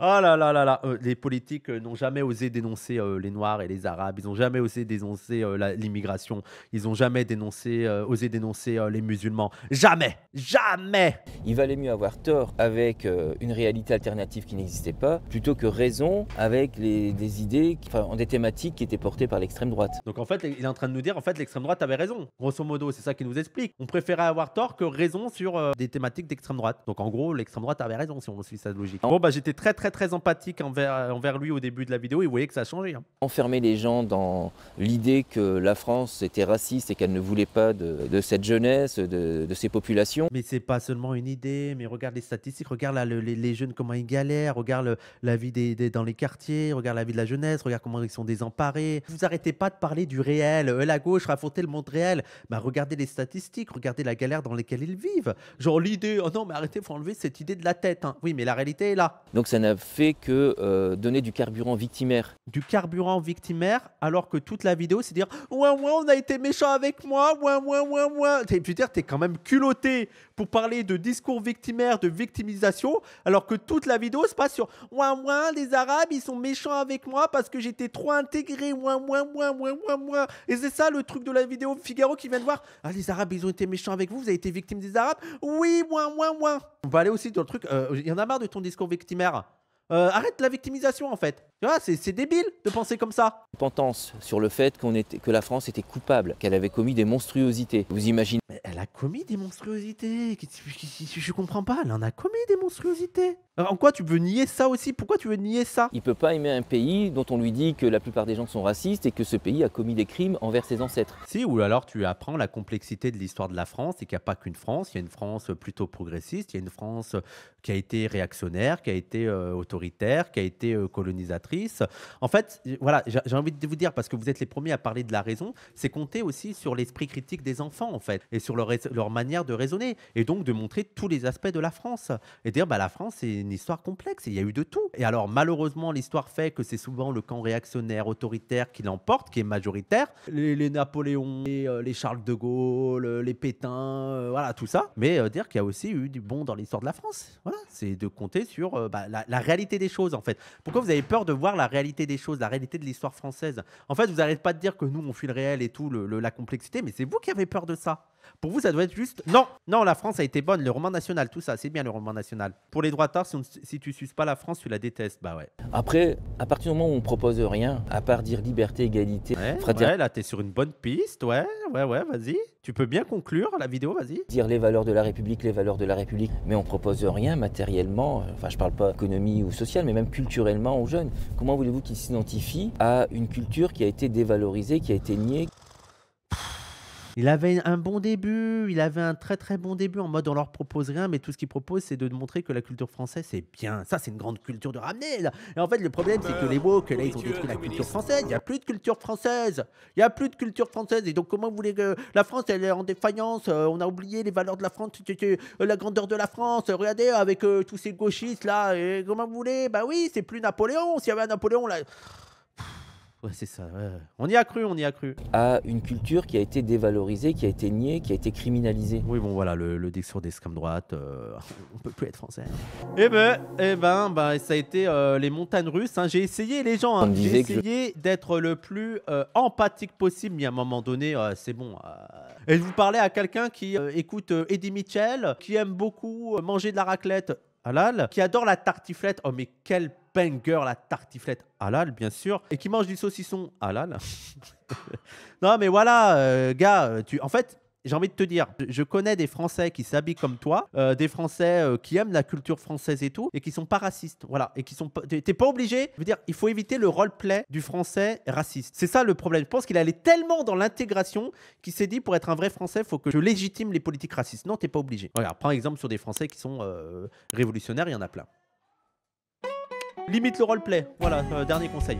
là là là là. les politiques n'ont jamais osé dénoncer les Noirs et les Arabes. Ils n'ont jamais osé dénoncer l'immigration. Ils n'ont jamais dénoncé,
osé dénoncer les musulmans. Jamais Jamais Il valait mieux avoir tort avec une réalité alternative qui n'existait pas, plutôt que raison avec des idées, enfin, des thématiques qui étaient portées par l'extrême droite. Donc en fait, il est en train de nous dire, en fait, l'extrême droite avait raison. Grosso modo,
c'est ça qui nous explique. On préférait avoir tort que raison sur euh, des thématiques d'extrême droite. Donc en gros, l'extrême droite avait raison si on suit sa logique. Bon, bah j'étais très très très empathique envers, euh, envers lui au début de la vidéo et vous voyez que ça a changé. Hein.
Enfermer les gens dans l'idée que la France était raciste et qu'elle ne voulait pas de, cette jeunesse, de, ces populations. Mais c'est pas seulement une idée, mais regarde les statistiques, regarde
les, jeunes comment ils galère, regarde la vie des, dans les quartiers, regarde la vie de la jeunesse, regarde comment ils sont désemparés. Vous arrêtez pas de parler du réel. Euh, la gauche affronter le monde réel. Bah, regardez les statistiques, regardez la galère dans laquelle ils vivent. Genre l'idée, oh non, mais arrêtez, faut enlever cette idée de la tête.
Hein. Oui, mais la réalité est là. Donc ça n'a fait que euh, donner du carburant victimaire.
Du carburant victimaire, alors que toute la vidéo, c'est dire ouais, ouais, on a été méchant avec moi, ouais, ouais, ouais, ouais. Je veux dire, t'es quand même culotté pour parler de discours victimaire, de victimisation, alors que toute la la vidéo se passe sur ouin ouin, les Arabes, ils sont méchants avec moi parce que j'étais trop intégré, ouin ouin ouin ouin ouin ouin. Et c'est ça le truc de la vidéo Figaro qui vient de voir. Ah, les Arabes, ils ont été méchants avec vous, vous avez été victime des Arabes. Oui, ouin ouin ouin. On va aller aussi dans le truc, euh, il y en a marre de ton discours victimaire.
Euh, arrête la victimisation en fait. Tu vois, c'est débile de penser comme ça. pentance sur le fait qu'on était, que la France était coupable, qu'elle avait commis des monstruosités. Vous imaginez
Elle a commis des monstruosités. je comprends pas. Elle en a commis des monstruosités.
En quoi tu veux nier ça aussi Pourquoi tu veux nier ça Il peut pas aimer un pays dont on lui dit que la plupart des gens sont racistes et que ce pays a commis des crimes envers ses ancêtres. Si, ou alors tu apprends la complexité
de l'histoire de la France et qu'il n'y a pas qu'une France. Il y a une France plutôt progressiste, il y a une France qui a été réactionnaire, qui a été euh, autoritaire, qui a été euh, colonisatrice. En fait, voilà, j'ai envie de vous dire, parce que vous êtes les premiers à parler de la raison, c'est compter aussi sur l'esprit critique des enfants, en fait, et sur leur, manière de raisonner, et donc de montrer tous les aspects de la France. Et dire, bah, la France, c'est une histoire complexe. Il y a eu de tout. Et alors, malheureusement, l'histoire fait que c'est souvent le camp réactionnaire, autoritaire qui l'emporte, qui est majoritaire. Les, Napoléons, euh, les, Charles de Gaulle, euh, les Pétains, euh, voilà, tout ça. Mais dire qu'il y a aussi eu du bon dans l'histoire de la France. Voilà, c'est de compter sur bah, la, réalité des choses, en fait. Pourquoi vous avez peur de voir la réalité des choses, la réalité de l'histoire française En fait, vous n'arrêtez pas de dire que nous, on fuit le réel et tout, le, la complexité, mais c'est vous qui avez peur de ça. Pour vous, ça doit être juste. Non, non, la France a été bonne. Le roman national, tout ça, c'est bien le roman national. Pour les droits si, si tu suces pas la France, tu la détestes. Bah ouais.
Après, à partir du moment où on propose rien, à part dire liberté, égalité, ouais, Ouais, là, t'es sur une bonne piste. Ouais, ouais, ouais, vas-y. Tu peux bien conclure la vidéo, vas-y. Dire les valeurs de la République, les valeurs de la République, mais on propose rien matériellement, euh, enfin je parle pas économie ou sociale, mais même culturellement aux jeunes. Comment voulez-vous qu'ils s'identifient à une culture qui a été dévalorisée, qui a été niée il avait un bon
début, il avait un très très bon début en mode on leur propose rien, mais tout ce qu'ils propose c'est de montrer que la culture française c'est bien. Ça c'est une grande culture de ramener là. Et en fait le problème c'est que bah, les woke là ils ont détruit la culture française. Il n'y a plus de culture française. Il n'y a plus de culture française. Et donc comment vous voulez que la France elle est en défaillance euh, On a oublié les valeurs de la France, euh, la grandeur de la France. Regardez avec euh, tous ces gauchistes là. Et comment vous voulez Bah oui c'est plus Napoléon. S'il y avait un Napoléon là
c'est ça. On y a cru, on y a cru. À une culture qui a été dévalorisée, qui a été niée, qui a été criminalisée. Oui, bon, voilà, le, le des d'extrême droite, euh, on peut plus être français.
Eh ben, eh ben, bah, ça a été euh, les montagnes russes. Hein. J'ai essayé, les gens, hein. j'ai essayé d'être le plus euh, empathique possible, mais à un moment donné, c'est bon. Et je vous parlais à quelqu'un qui écoute Eddie Mitchell, qui aime beaucoup manger de la raclette halal, qui adore la tartiflette. Oh, mais quelle banger, la tartiflette halal, bien sûr, et qui mange du saucisson halal. non, mais voilà, euh, gars, euh, tu, en fait, j'ai envie de te dire, je connais des Français qui s'habillent comme toi, euh, des Français qui aiment la culture française et tout, et qui sont pas racistes, voilà, et qui sont, pas... t'es pas obligé. Je veux dire, il faut éviter le roleplay du Français raciste. C'est ça le problème. Je pense qu'il allait tellement dans l'intégration qu'il s'est dit pour être un vrai Français, faut que je légitime les politiques racistes. Non, t'es pas obligé. Regarde, prends exemple sur des Français qui sont révolutionnaires, il y en a plein. Limite le roleplay. Voilà, euh, dernier conseil.